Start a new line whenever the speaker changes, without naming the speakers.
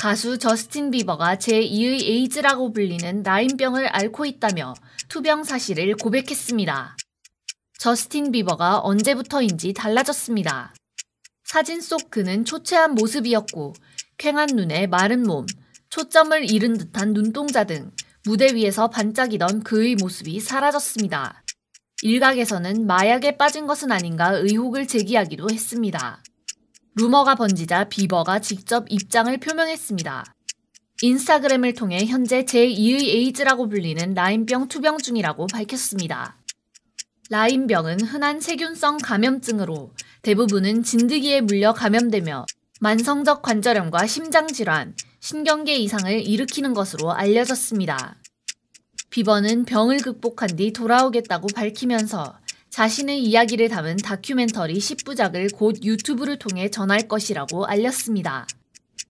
가수 저스틴 비버가 제2의 에이즈라고 불리는 나인병을 앓고 있다며 투병 사실을 고백했습니다. 저스틴 비버가 언제부터인지 달라졌습니다. 사진 속 그는 초췌한 모습이었고 쾌한 눈에 마른 몸, 초점을 잃은 듯한 눈동자 등 무대 위에서 반짝이던 그의 모습이 사라졌습니다. 일각에서는 마약에 빠진 것은 아닌가 의혹을 제기하기도 했습니다. 루머가 번지자 비버가 직접 입장을 표명했습니다. 인스타그램을 통해 현재 제2의 에이즈라고 불리는 라임병 투병 중이라고 밝혔습니다. 라임병은 흔한 세균성 감염증으로 대부분은 진드기에 물려 감염되며 만성적 관절염과 심장질환, 신경계 이상을 일으키는 것으로 알려졌습니다. 비버는 병을 극복한 뒤 돌아오겠다고 밝히면서 자신의 이야기를 담은 다큐멘터리 10부작을 곧 유튜브를 통해 전할 것이라고 알렸습니다.